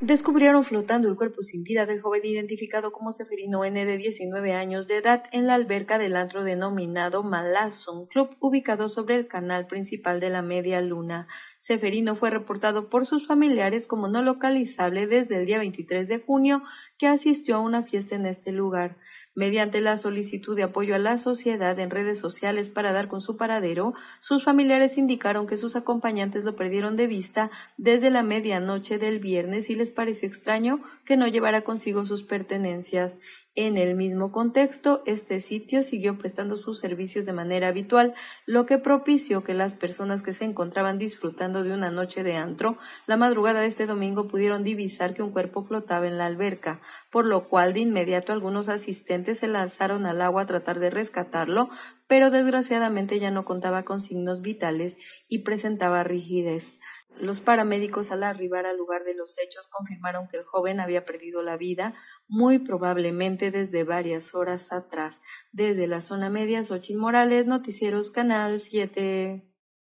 descubrieron flotando el cuerpo sin vida del joven identificado como Seferino N de 19 años de edad en la alberca del antro denominado Malazón Club ubicado sobre el canal principal de la Media Luna. Seferino fue reportado por sus familiares como no localizable desde el día 23 de junio que asistió a una fiesta en este lugar. Mediante la solicitud de apoyo a la sociedad en redes sociales para dar con su paradero, sus familiares indicaron que sus acompañantes lo perdieron de vista desde la medianoche del viernes y les pareció extraño que no llevara consigo sus pertenencias. En el mismo contexto, este sitio siguió prestando sus servicios de manera habitual, lo que propició que las personas que se encontraban disfrutando de una noche de antro la madrugada de este domingo pudieron divisar que un cuerpo flotaba en la alberca, por lo cual de inmediato algunos asistentes se lanzaron al agua a tratar de rescatarlo, pero desgraciadamente ya no contaba con signos vitales y presentaba rigidez. Los paramédicos al arribar al lugar de los hechos confirmaron que el joven había perdido la vida muy probablemente desde varias horas atrás. Desde la zona media, Xochitl Morales, Noticieros, Canal 7.